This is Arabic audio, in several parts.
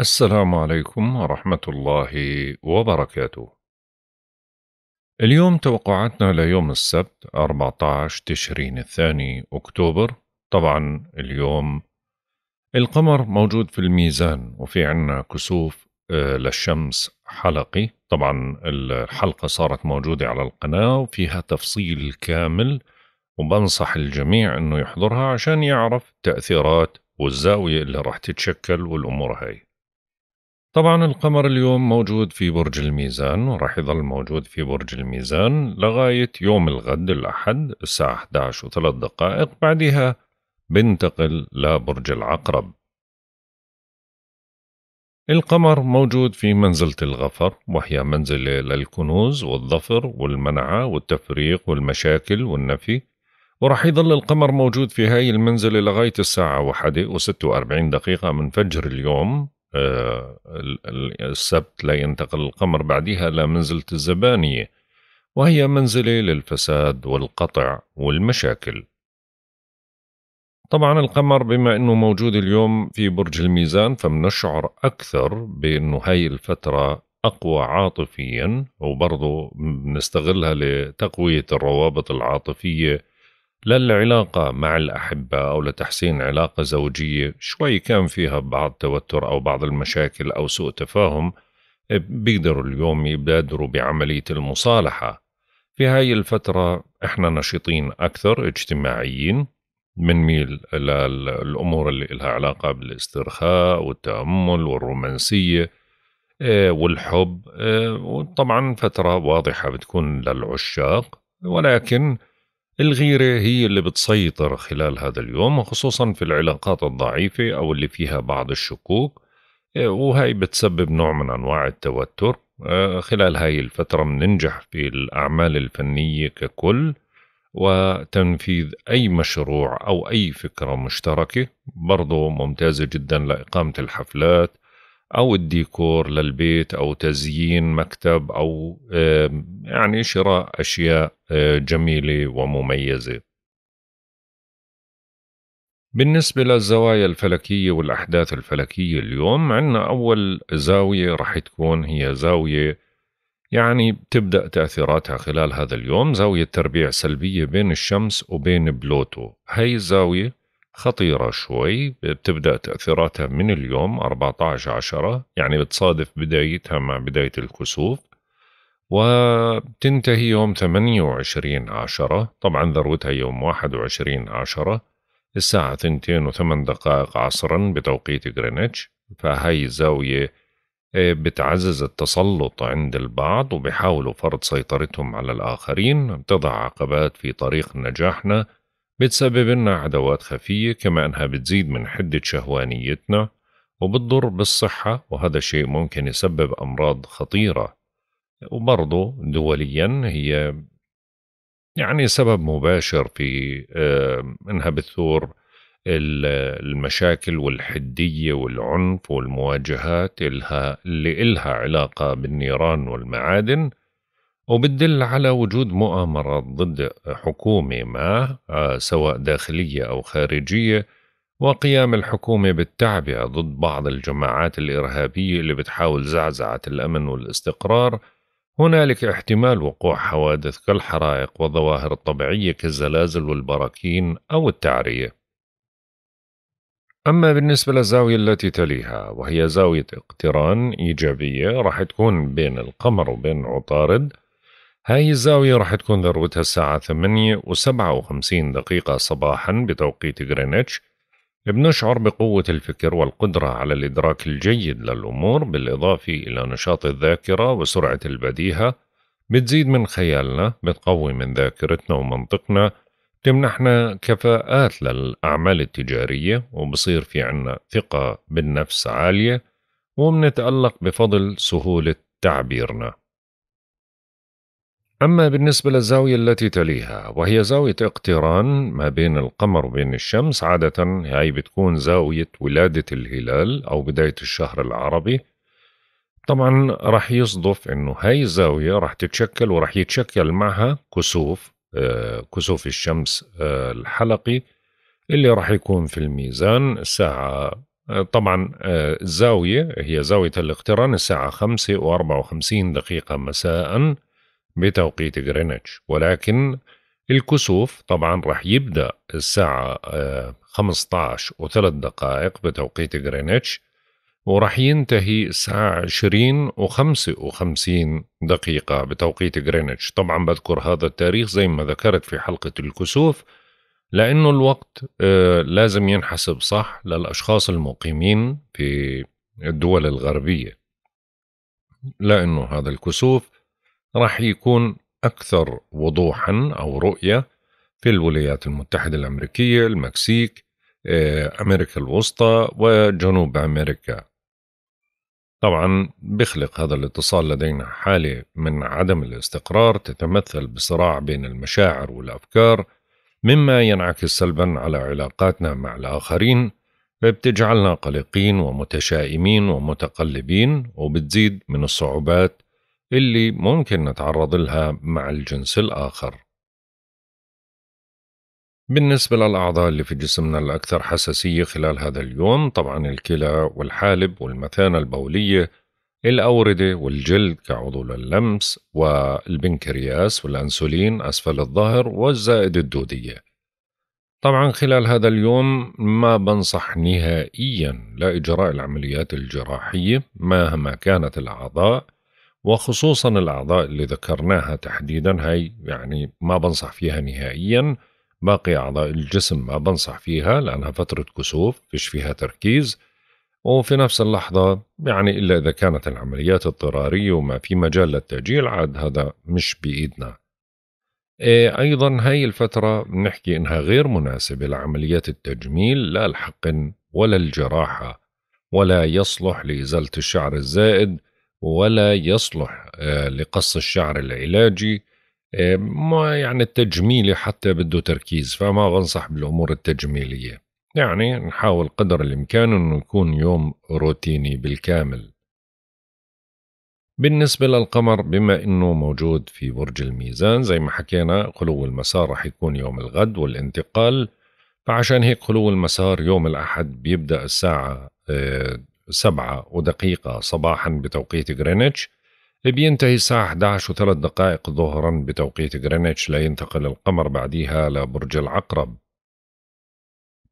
السلام عليكم ورحمة الله وبركاته. اليوم توقعاتنا ليوم السبت 14 تشرين الثاني أكتوبر، طبعا اليوم القمر موجود في الميزان وفي عنا كسوف آه، للشمس حلقي، طبعا الحلقة صارت موجودة على القناة وفيها تفصيل كامل وبنصح الجميع إنه يحضرها عشان يعرف التأثيرات والزاوية اللي راح تتشكل والأمور هاي. طبعا القمر اليوم موجود في برج الميزان وراح يظل موجود في برج الميزان لغاية يوم الغد الأحد الساعة 11 وثلاث دقائق بعدها بنتقل لبرج العقرب القمر موجود في منزلة الغفر وهي منزلة للكنوز والظفر والمنعة والتفريق والمشاكل والنفي ورح يظل القمر موجود في هاي المنزلة لغاية الساعة واحدة وستة وأربعين دقيقة من فجر اليوم آه، السبت لا ينتقل القمر بعدها إلى منزلة الزبانية وهي منزلة للفساد والقطع والمشاكل طبعا القمر بما أنه موجود اليوم في برج الميزان فمنشعر أكثر بأنه هاي الفترة أقوى عاطفيا وبرضه بنستغلها لتقوية الروابط العاطفية للعلاقة مع الأحبة أو لتحسين علاقة زوجية شوي كان فيها بعض توتر أو بعض المشاكل أو سوء تفاهم إيه، بيقدروا اليوم يبادروا بعملية المصالحة في هاي الفترة إحنا نشيطين أكثر اجتماعيين منميل للأمور اللي لها علاقة بالاسترخاء والتأمل والرومانسية إيه، والحب إيه، وطبعا فترة واضحة بتكون للعشاق ولكن الغيرة هي اللي بتسيطر خلال هذا اليوم وخصوصا في العلاقات الضعيفة أو اللي فيها بعض الشكوك آه، وهي بتسبب نوع من أنواع التوتر آه، خلال هاي الفترة بننجح في الأعمال الفنية ككل وتنفيذ أي مشروع أو أي فكرة مشتركة برضو ممتازة جدا لإقامة الحفلات او الديكور للبيت او تزيين مكتب او يعني شراء اشياء جميله ومميزه بالنسبة للزوايا الفلكية والأحداث الفلكية اليوم عندنا أول زاوية رح تكون هي زاوية يعني بتبدأ تأثيراتها خلال هذا اليوم زاوية تربيع سلبية بين الشمس وبين بلوتو هاي الزاوية خطيرة شوي بتبدأ تأثيراتها من اليوم 14 عشرة يعني بتصادف بدايتها مع بداية الكسوف وبتنتهي يوم 28 عشرة طبعا ذروتها يوم 21 عشرة الساعة 2 وثمان دقائق عصرا بتوقيت غرينتش فهاي الزاوية آه، بتعزز التسلط عند البعض وبيحاولوا فرض سيطرتهم على الآخرين بتضع عقبات في طريق نجاحنا بتسبب لنا عدوات خفية كما أنها بتزيد من حدة شهوانيتنا وبتضر بالصحة وهذا الشيء ممكن يسبب أمراض خطيرة وبرضه دوليا هي يعني سبب مباشر في آه، أنها بتثور المشاكل والحدية والعنف والمواجهات اللي إلها علاقة بالنيران والمعادن وبتدل على وجود مؤامرة ضد حكومة ما آه، سواء داخلية أو خارجية وقيام الحكومة بالتعبئة ضد بعض الجماعات الإرهابية اللي بتحاول زعزعة الأمن والاستقرار هنالك احتمال وقوع حوادث كالحرائق وظواهر طبيعية كالزلازل والبراكين أو التعرية أما بالنسبة للزاوية التي تليها وهي زاوية اقتران إيجابية راح تكون بين القمر وبين عطارد هاي الزاوية رح تكون ذروتها الساعة ثمانية وسبعة وخمسين دقيقة صباحا بتوقيت غرينتش بنشعر بقوة الفكر والقدرة على الإدراك الجيد للأمور بالإضافة إلى نشاط الذاكرة وسرعة البديهة بتزيد من خيالنا بتقوي من ذاكرتنا ومنطقنا تمنحنا كفاءات للأعمال التجارية وبصير في عنا ثقة بالنفس عالية ومنتألق بفضل سهولة تعبيرنا أما بالنسبة للزاوية التي تليها وهي زاوية اقتران ما بين القمر وبين الشمس عادة هي بتكون زاوية ولادة الهلال أو بداية الشهر العربي طبعا راح يصدف انه هاي الزاوية راح تتشكل وراح يتشكل معها كسوف آه كسوف الشمس آه الحلقي اللي راح يكون في الميزان الساعة آه طبعا آه، الزاوية هي زاوية الاقتران الساعة خمسة وأربعة وخمسين دقيقة مساءً بتوقيت غرينتش ولكن الكسوف طبعا راح يبدأ الساعة 15 آه، وثلاث دقائق بتوقيت غرينتش وراح ينتهي الساعة 20 و55 دقيقة بتوقيت غرينتش طبعا بذكر هذا التاريخ زي ما ذكرت في حلقة الكسوف لأنه الوقت آه، لازم ينحسب صح للأشخاص المقيمين في الدول الغربية لأنه هذا الكسوف راح يكون أكثر وضوحا أو رؤية في الولايات المتحدة الأمريكية المكسيك آه، أمريكا الوسطى وجنوب أمريكا طبعا بيخلق هذا الاتصال لدينا حالة من عدم الاستقرار تتمثل بصراع بين المشاعر والأفكار مما ينعكس سلبا على علاقاتنا مع الآخرين فبتجعلنا قلقين ومتشائمين ومتقلبين وبتزيد من الصعوبات اللي ممكن نتعرض لها مع الجنس الآخر بالنسبة للأعضاء اللي في جسمنا الأكثر حساسية خلال هذا اليوم طبعا الكلى والحالب والمثانة البولية الأوردة والجلد كعضو للمس والبنكرياس والأنسولين أسفل الظهر والزائد الدودية طبعا خلال هذا اليوم ما بنصح نهائيا لإجراء العمليات الجراحية مهما كانت الأعضاء وخصوصا الأعضاء اللي ذكرناها تحديدا هاي يعني ما بنصح فيها نهائيا باقي أعضاء الجسم ما بنصح فيها لأنها فترة كسوف فيش فيها تركيز وفي نفس اللحظة يعني إلا إذا كانت العمليات اضطرارية وما في مجال للتأجيل عاد هذا مش بإيدنا إيه، أيضا هاي الفترة بنحكي إنها غير مناسبة لعمليات التجميل لا الحقن ولا الجراحة ولا يصلح لإزالة الشعر الزائد ولا يصلح آه، لقص الشعر العلاجي آه، ما يعني التجميلي حتى بده تركيز فما بنصح بالأمور التجميلية يعني نحاول قدر الإمكان أنه يكون يوم روتيني بالكامل بالنسبة للقمر بما أنه موجود في برج الميزان زي ما حكينا خلو المسار راح يكون يوم الغد والانتقال فعشان هيك خلو المسار يوم الأحد بيبدأ الساعة آه، سبعة ودقيقة صباحا بتوقيت غرينتش بينتهي الساعة 11 وثلاث دقائق ظهرا بتوقيت غرينتش لينتقل القمر بعديها لبرج العقرب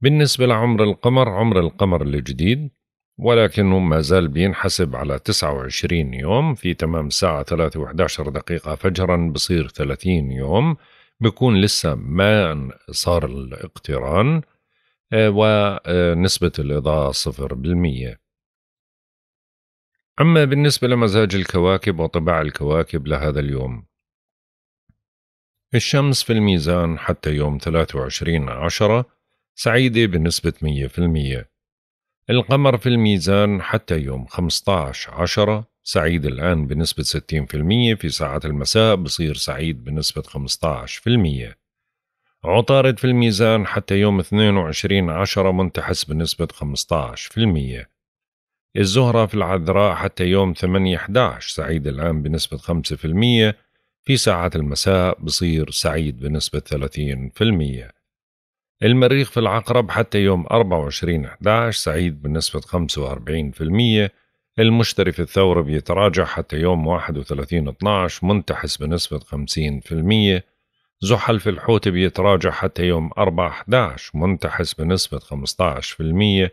بالنسبة لعمر القمر عمر القمر الجديد ولكنه ما زال بينحسب على 29 يوم في تمام الساعة 3 و11 دقيقة فجرا بصير 30 يوم بكون لسه ما صار الاقتران آه، ونسبة الإضاءة 0% أما بالنسبة لمزاج الكواكب وطباع الكواكب لهذا اليوم الشمس في الميزان حتى يوم 23 عشرة سعيدة بنسبة 100% القمر في الميزان حتى يوم 15 عشرة سعيد الآن بنسبة 60% في ساعة المساء بصير سعيد بنسبة 15% عطارد في الميزان حتى يوم 22 عشرة منتحس بنسبة 15% الزهرة في العذراء حتى يوم 8/11 سعيد الآن بنسبة 5% في ساعات المساء بصير سعيد بنسبة 30% المريخ في العقرب حتى يوم 24/11 سعيد بنسبة 45% المشتري في الثورة بيتراجع حتى يوم 31/12 منتحس بنسبة 50% زحل في الحوت بيتراجع حتى يوم 4/11 منتحس بنسبة 15%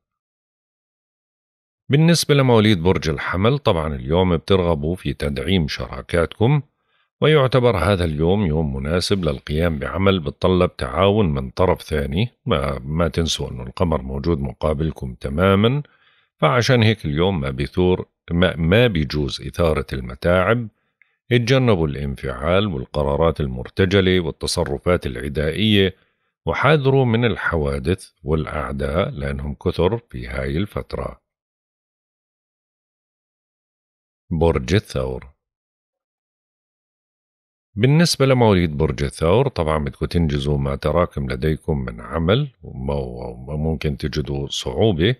بالنسبة لمواليد برج الحمل طبعا اليوم بترغبوا في تدعيم شراكاتكم ويعتبر هذا اليوم يوم مناسب للقيام بعمل بتطلب تعاون من طرف ثاني ما, ما تنسوا أنه القمر موجود مقابلكم تماما فعشان هيك اليوم ما بيثور ما, ما بيجوز إثارة المتاعب اتجنبوا الانفعال والقرارات المرتجلة والتصرفات العدائية وحاذروا من الحوادث والأعداء لأنهم كثر في هاي الفترة برج الثور بالنسبة لمواليد برج الثور طبعا بدكم تنجزوا ما تراكم لديكم من عمل وممكن تجدوا صعوبة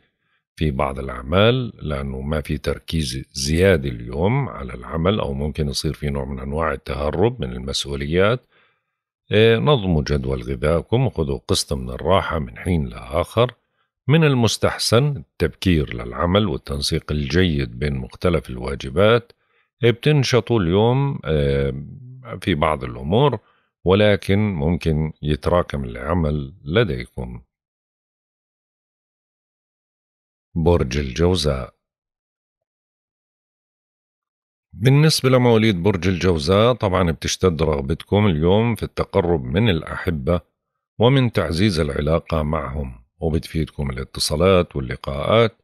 في بعض الأعمال لأنه ما في تركيز زيادة اليوم على العمل أو ممكن يصير في نوع من أنواع التهرب من المسؤوليات إيه، نظموا جدول غذائكم وخذوا قسط من الراحة من حين لآخر من المستحسن التبكير للعمل والتنسيق الجيد بين مختلف الواجبات بتنشطوا اليوم آه، في بعض الأمور ولكن ممكن يتراكم العمل لديكم برج الجوزاء بالنسبة لمواليد برج الجوزاء طبعا بتشتد رغبتكم اليوم في التقرب من الأحبة ومن تعزيز العلاقة معهم وبتفيدكم الاتصالات واللقاءات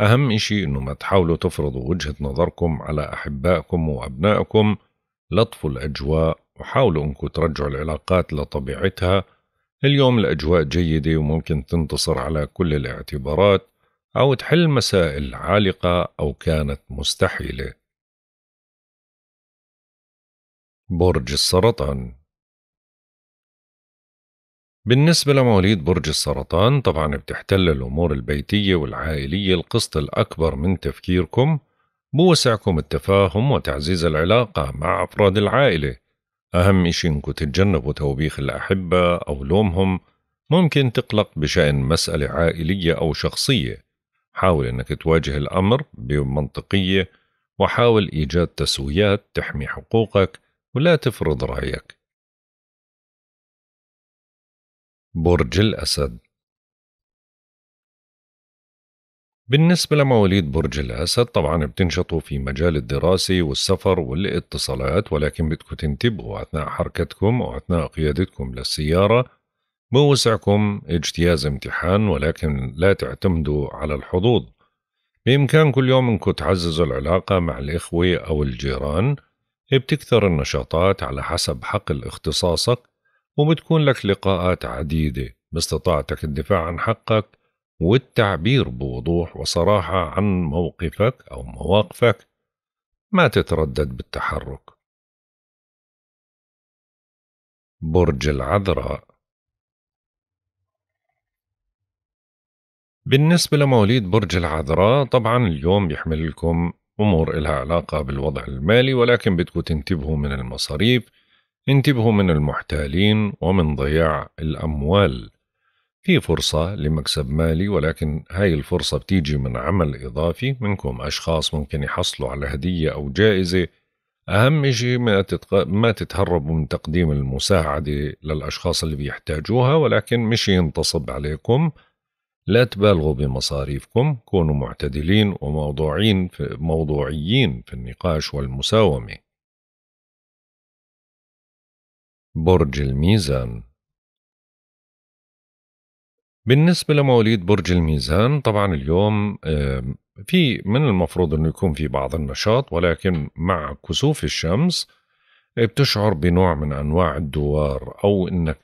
أهم إشي إنه ما تحاولوا تفرضوا وجهة نظركم على أحبائكم وأبنائكم لطفوا الأجواء وحاولوا إنكم ترجعوا العلاقات لطبيعتها اليوم الأجواء جيدة وممكن تنتصر على كل الاعتبارات أو تحل مسائل عالقة أو كانت مستحيلة برج السرطان بالنسبة لمواليد برج السرطان طبعا بتحتل الأمور البيتية والعائلية القسط الأكبر من تفكيركم بوسعكم التفاهم وتعزيز العلاقة مع أفراد العائلة أهم إشي إنكم تتجنبوا توبيخ الأحبة أو لومهم ممكن تقلق بشأن مسألة عائلية أو شخصية حاول إنك تواجه الأمر بمنطقية وحاول إيجاد تسويات تحمي حقوقك ولا تفرض رأيك برج الأسد بالنسبة لمواليد برج الأسد طبعا بتنشطوا في مجال الدراسة والسفر والاتصالات ولكن بدكم تنتبهوا أثناء حركتكم أو أثناء قيادتكم للسيارة بوسعكم اجتياز امتحان ولكن لا تعتمدوا على الحظوظ بإمكان كل يوم أنكم تعززوا العلاقة مع الإخوة أو الجيران بتكثر النشاطات على حسب حقل اختصاصك وبتكون لك لقاءات عديدة باستطاعتك الدفاع عن حقك والتعبير بوضوح وصراحة عن موقفك أو مواقفك ما تتردد بالتحرك برج العذراء بالنسبة لمواليد برج العذراء طبعا اليوم بيحمل لكم أمور إلها علاقة بالوضع المالي ولكن بدكم تنتبهوا من المصاريف انتبهوا من المحتالين ومن ضياع الأموال في فرصة لمكسب مالي ولكن هاي الفرصة بتيجي من عمل إضافي منكم أشخاص ممكن يحصلوا على هدية أو جائزة أهم شيء ما, تتق... ما تتهربوا من تقديم المساعدة للأشخاص اللي بيحتاجوها ولكن مش ينتصب عليكم لا تبالغوا بمصاريفكم كونوا معتدلين وموضوعين في... موضوعيين في النقاش والمساومة برج الميزان بالنسبة لمواليد برج الميزان طبعا اليوم في من المفروض انه يكون في بعض النشاط ولكن مع كسوف الشمس آه، بتشعر بنوع من انواع الدوار او انك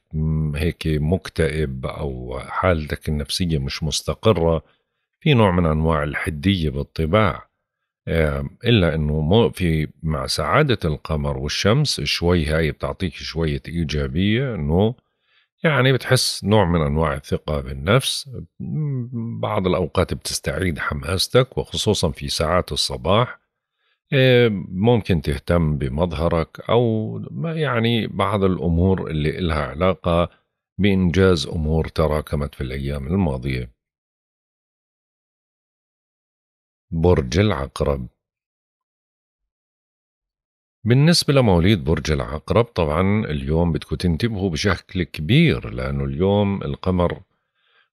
هيك مكتئب او حالتك النفسية مش مستقرة في نوع من انواع الحدية بالطباع الا انه في مع سعاده القمر والشمس شوي هاي بتعطيك شويه ايجابيه انه يعني بتحس نوع من انواع الثقه بالنفس بعض الاوقات بتستعيد حماستك وخصوصا في ساعات الصباح ممكن تهتم بمظهرك او يعني بعض الامور اللي لها علاقه بانجاز امور تراكمت في الايام الماضيه برج العقرب بالنسبة لمواليد برج العقرب طبعا اليوم بدكم تنتبهوا بشكل كبير لأنه اليوم القمر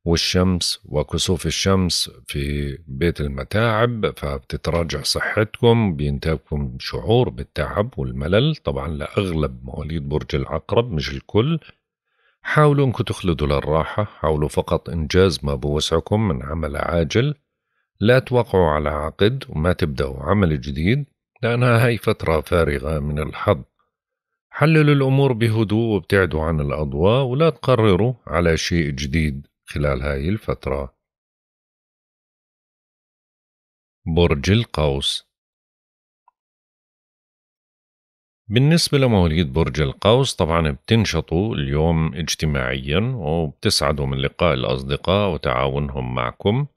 والشمس وكسوف الشمس في بيت المتاعب فبتتراجع صحتكم بينتابكم شعور بالتعب والملل طبعا لأغلب مواليد برج العقرب مش الكل حاولوا انكم تخلدوا للراحة حاولوا فقط إنجاز ما بوسعكم من عمل عاجل لا توقعوا على عقد وما تبدأوا عمل جديد لأنها هاي فترة فارغة من الحظ حللوا الأمور بهدوء وابتعدوا عن الأضواء ولا تقرروا على شيء جديد خلال هاي الفترة برج القوس بالنسبة لمواليد برج القوس طبعا بتنشطوا اليوم اجتماعيا وبتسعدوا من لقاء الأصدقاء وتعاونهم معكم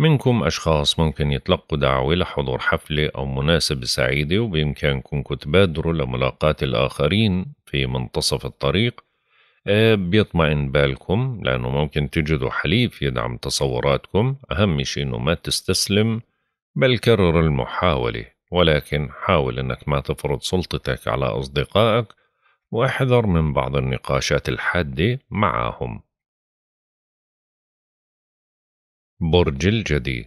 منكم أشخاص ممكن يتلقوا دعوة لحضور حفلة أو مناسبة سعيدة وبإمكانكم تبادروا لملاقاة الآخرين في منتصف الطريق آه، بيطمئن بالكم لأنه ممكن تجدوا حليف يدعم تصوراتكم أهم شيء أنه ما تستسلم بل كرر المحاولة ولكن حاول أنك ما تفرض سلطتك على أصدقائك واحذر من بعض النقاشات الحادة معهم برج الجدي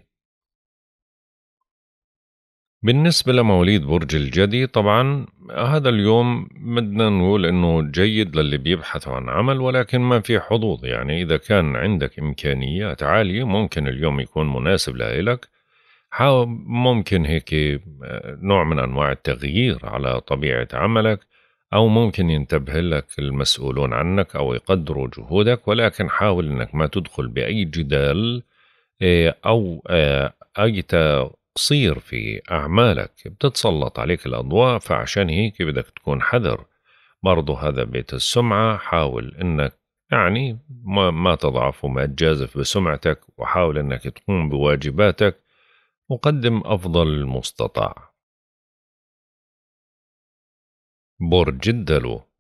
بالنسبة لمواليد برج الجدي طبعا هذا اليوم بدنا نقول انه جيد للي بيبحثوا عن عمل ولكن ما في حظوظ يعني اذا كان عندك امكانيات عالية ممكن اليوم يكون مناسب لإلك ممكن هيك آه، نوع من انواع التغيير على طبيعة عملك او ممكن ينتبه لك المسؤولون عنك او يقدروا جهودك ولكن حاول انك ما تدخل باي جدال آه، او آه، اي تقصير في اعمالك بتتسلط عليك الاضواء فعشان هيك بدك تكون حذر برضو هذا بيت السمعة حاول انك يعني ما, ما تضعف وما تجازف بسمعتك وحاول انك تقوم بواجباتك وقدم افضل مستطاع برج الدلو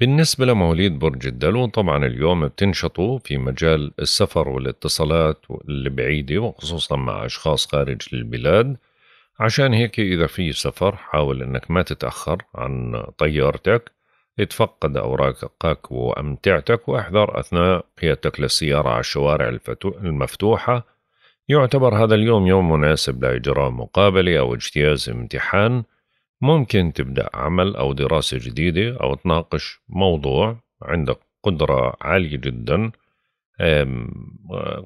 بالنسبة لمواليد برج الدلو طبعا اليوم بتنشطوا في مجال السفر والاتصالات البعيدة وخصوصا مع أشخاص خارج البلاد عشان هيك إذا في سفر حاول إنك ما تتأخر عن طيارتك اتفقد أوراقك وأمتعتك واحذر أثناء قيادتك للسيارة على الشوارع المفتوحة يعتبر هذا اليوم يوم مناسب لإجراء مقابلة أو اجتياز امتحان ممكن تبدأ عمل أو دراسة جديدة أو تناقش موضوع عندك قدرة عالية جدا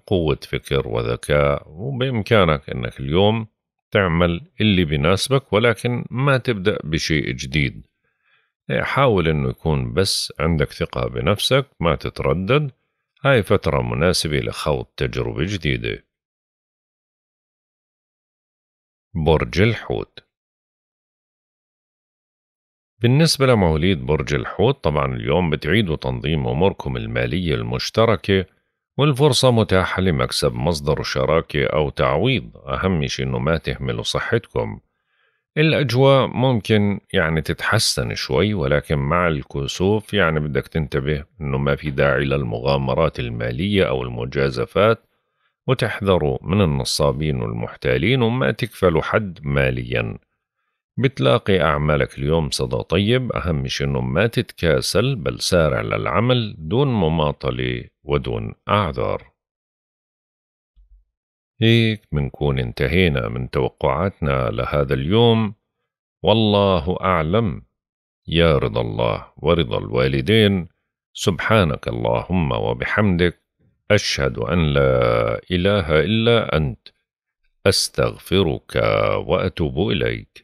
قوة فكر وذكاء وبإمكانك أنك اليوم تعمل اللي بناسبك ولكن ما تبدأ بشيء جديد آه، حاول أنه يكون بس عندك ثقة بنفسك ما تتردد هاي فترة مناسبة لخوض تجربة جديدة برج الحوت بالنسبة لمواليد برج الحوت طبعا اليوم بتعيدوا تنظيم أموركم المالية المشتركة والفرصة متاحة لمكسب مصدر شراكة أو تعويض أهم شيء إنه ما تهملوا صحتكم الأجواء ممكن يعني تتحسن شوي ولكن مع الكسوف يعني بدك تنتبه إنه ما في داعي للمغامرات المالية أو المجازفات وتحذروا من النصابين والمحتالين وما تكفلوا حد مالياً بتلاقي أعمالك اليوم صدى طيب أهم شيء إنه ما تتكاسل بل سارع للعمل دون مماطلة ودون أعذار هيك منكون انتهينا من توقعاتنا لهذا اليوم والله أعلم يا رضا الله ورضا الوالدين سبحانك اللهم وبحمدك أشهد أن لا إله إلا أنت أستغفرك وأتوب إليك